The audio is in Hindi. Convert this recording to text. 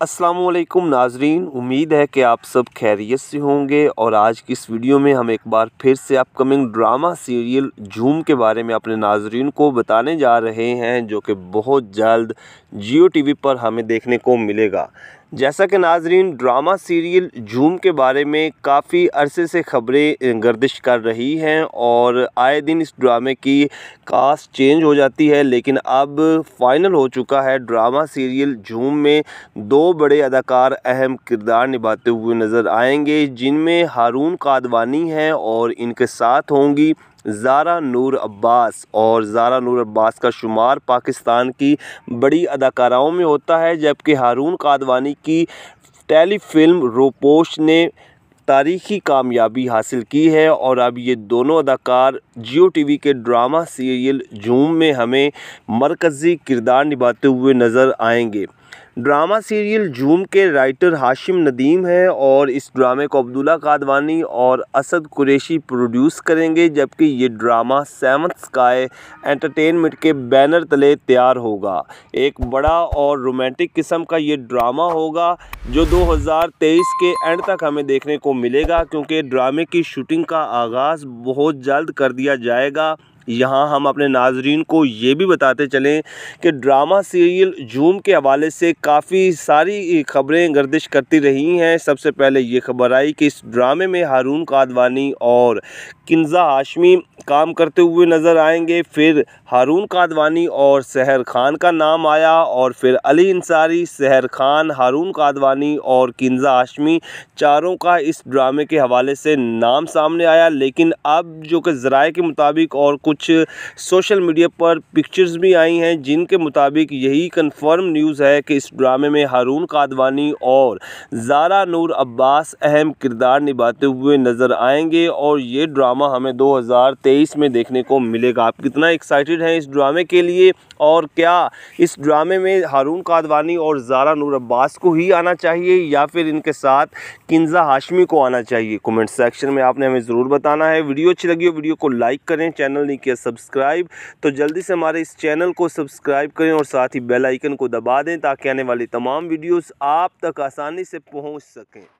असलकुम नाजरीन उम्मीद है कि आप सब खैरियत से होंगे और आज की इस वीडियो में हम एक बार फिर से अपकमिंग ड्रामा सीरियल झूम के बारे में अपने नाजरीन को बताने जा रहे हैं जो कि बहुत जल्द जियो वी पर हमें देखने को मिलेगा जैसा कि नाजरीन ड्रामा सीरियल जूम के बारे में काफ़ी अरसे से खबरें गर्दिश कर रही हैं और आए दिन इस ड्रामे की कास्ट चेंज हो जाती है लेकिन अब फाइनल हो चुका है ड्रामा सीरियल जूम में दो बड़े अदाकार अहम किरदार निभाते हुए नज़र आएंगे जिनमें हारून कादवानी हैं और इनके साथ होंगी जारा नूर अब्बास और जारा नूर अब्बास का शुमार पाकिस्तान की बड़ी अदाकाराओं में होता है जबकि हारून कादवानी की टेली फिल्म रोपोश ने तारीखी कामयाबी हासिल की है और अब ये दोनों अदाकार जियो टीवी के ड्रामा सीरियल जूम में हमें मरकज़ी किरदार निभाते हुए नज़र आएंगे ड्रामा सीरियल जूम के राइटर हाशिम नदीम हैं और इस ड्रामे को अब्दुल्ला कादवानी और असद कुरेशी प्रोड्यूस करेंगे जबकि ये ड्रामा सेवन स्काई एंटरटेनमेंट के बैनर तले तैयार होगा एक बड़ा और रोमांटिक किस्म का ये ड्रामा होगा जो 2023 के एंड तक हमें देखने को मिलेगा क्योंकि ड्रामे की शूटिंग का आगाज़ बहुत जल्द कर दिया जाएगा यहाँ हम अपने नाजरीन को ये भी बताते चलें कि ड्रामा सीरियल जूम के हवाले से काफ़ी सारी खबरें गर्दिश करती रही हैं सबसे पहले ये खबर आई कि इस ड्रामे में हारून कादवानी और किन्जा हाशमी काम करते हुए नज़र आएंगे फिर हारून कादवानी और सहर खान का नाम आया और फिर अली इंसारी सहर खान हारून कादवानी और किन्जा हाशमी चारों का इस ड्रामे के हवाले से नाम सामने आया लेकिन अब जो कि ज़राए के मुताबिक और कुछ कुछ सोशल मीडिया पर पिक्चर्स भी आई हैं जिनके मुताबिक यही कंफर्म न्यूज़ है कि इस ड्रामे में हारून कादवानी और जारा नूर अब्बास अहम किरदार निभाते हुए नज़र आएंगे और ये ड्रामा हमें 2023 में देखने को मिलेगा आप कितना एक्साइटेड हैं इस ड्रामे के लिए और क्या इस ड्रामे में हारून कादवानी और जारा नूर अब्बास को ही आना चाहिए या फिर इनके साथ किन्जा हाशमी को आना चाहिए कमेंट सेक्शन में आपने हमें ज़रूर बताना है वीडियो अच्छी लगी हो वीडियो को लाइक करें चैनल नहीं किया सब्सक्राइब तो जल्दी से हमारे इस चैनल को सब्सक्राइब करें और साथ ही बेल आइकन को दबा दें ताकि आने वाली तमाम वीडियोस आप तक आसानी से पहुंच सकें